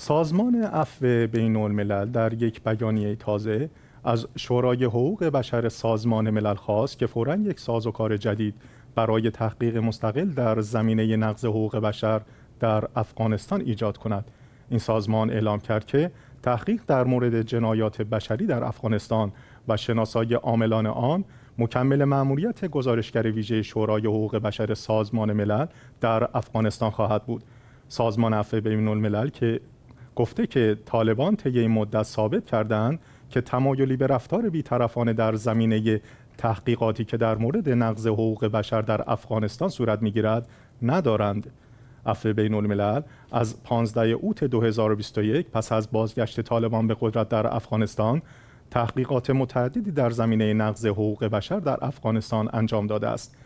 سازمان عفو بین الملل در یک بیانیه تازه از شورای حقوق بشر سازمان ملل خواست که فورا یک سازوکار جدید برای تحقیق مستقل در زمینه نقض حقوق بشر در افغانستان ایجاد کند این سازمان اعلام کرد که تحقیق در مورد جنایات بشری در افغانستان و شناسایی عاملان آن مکمل مأموریت گزارشگر ویژه شورای حقوق بشر سازمان ملل در افغانستان خواهد بود سازمان عفو بین الملل که گفته که طالبان طی این مدت ثابت کردند که تمایلی به رفتار بیطرفانه در زمینه تحقیقاتی که در مورد نقض حقوق بشر در افغانستان صورت میگیرد ندارند عفو بین الملل از 15 اوت 2021 پس از بازگشت طالبان به قدرت در افغانستان تحقیقات متعددی در زمینه نقض حقوق بشر در افغانستان انجام داده است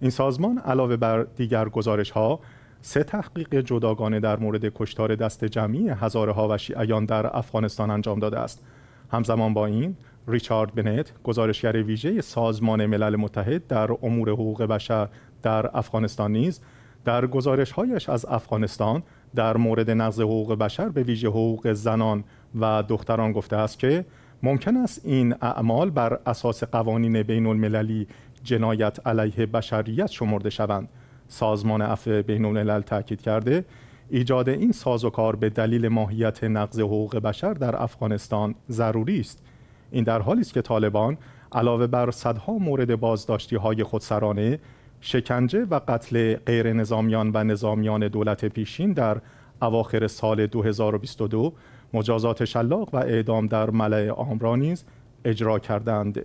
این سازمان علاوه بر دیگر گزارش ها سه تحقیق جداگانه در مورد کشتار دست جمعی هزاره ها و شیعیان در افغانستان انجام داده است همزمان با این ریچارد بنت گزارشگر ویژه سازمان ملل متحد در امور حقوق بشر در افغانستان نیز در گزارشهایش از افغانستان در مورد نقض حقوق بشر به ویژه حقوق زنان و دختران گفته است که ممکن است این اعمال بر اساس قوانین بین المللی جنایت علیه بشریت شمرده شوند سازمان عفو بین الملل تاکید کرده ایجاد این کار به دلیل ماهیت نقض حقوق بشر در افغانستان ضروری است این در حالی است که طالبان علاوه بر صدها مورد بازداشتی های خودسرانه شکنجه و قتل غیر نظامیان و نظامیان دولت پیشین در اواخر سال 2022 مجازات شلاق و اعدام در ملع را نیز اجرا کردند